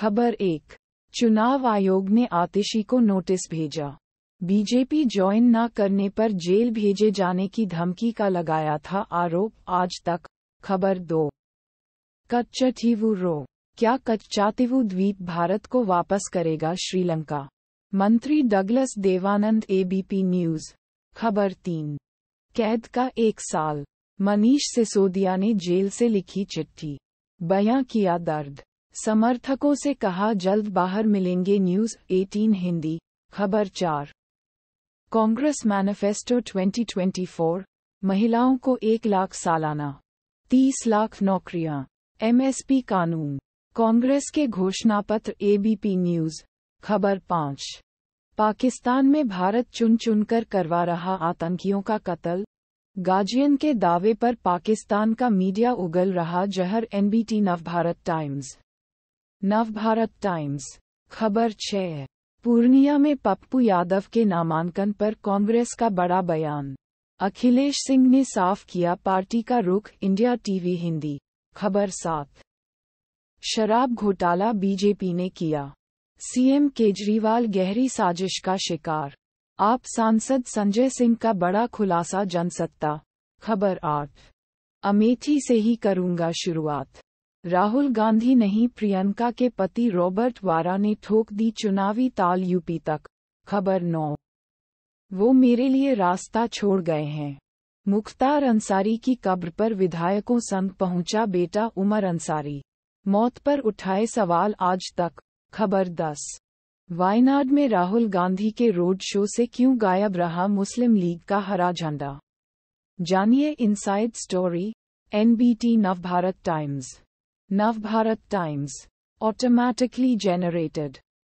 खबर एक चुनाव आयोग ने आतिशी को नोटिस भेजा बीजेपी ज्वाइन न करने पर जेल भेजे जाने की धमकी का लगाया था आरोप आज तक खबर दो कच्चटीवू रो क्या कच्चातिवू द्वीप भारत को वापस करेगा श्रीलंका मंत्री डगलस देवानंद एबीपी न्यूज खबर तीन कैद का एक साल मनीष सिसोदिया ने जेल से लिखी चिट्ठी बयां किया दर्द समर्थकों से कहा जल्द बाहर मिलेंगे न्यूज 18 हिंदी खबर चार कांग्रेस मैनिफेस्टो 2024 महिलाओं को एक लाख सालाना तीस लाख नौकरियां एमएसपी कानून कांग्रेस के घोषणा पत्र एबीपी न्यूज खबर पाँच पाकिस्तान में भारत चुन चुनकर करवा रहा आतंकियों का कत्ल गाजियन के दावे पर पाकिस्तान का मीडिया उगल रहा जहर NBT Navbharat Times Navbharat Times खबर छह पूर्णिया में पप्पू यादव के नामांकन पर कांग्रेस का बड़ा बयान अखिलेश सिंह ने साफ किया पार्टी का रुख इंडिया टीवी हिंदी खबर सात शराब घोटाला बीजेपी ने किया सीएम केजरीवाल गहरी साजिश का शिकार आप सांसद संजय सिंह का बड़ा खुलासा जनसत्ता खबर आठ अमेठी से ही करूंगा शुरुआत राहुल गांधी नहीं प्रियंका के पति रॉबर्ट वारा ने ठोक दी चुनावी ताल यूपी तक खबर नौ वो मेरे लिए रास्ता छोड़ गए हैं मुख्तार अंसारी की कब्र पर विधायकों संग पहुंचा बेटा उमर अंसारी मौत पर उठाए सवाल आज तक खबर दस वायनाड में राहुल गांधी के रोड शो से क्यों गायब रहा मुस्लिम लीग का हरा झंडा जानिए inside story NBT Navbharat Times Navbharat Times. Automatically generated.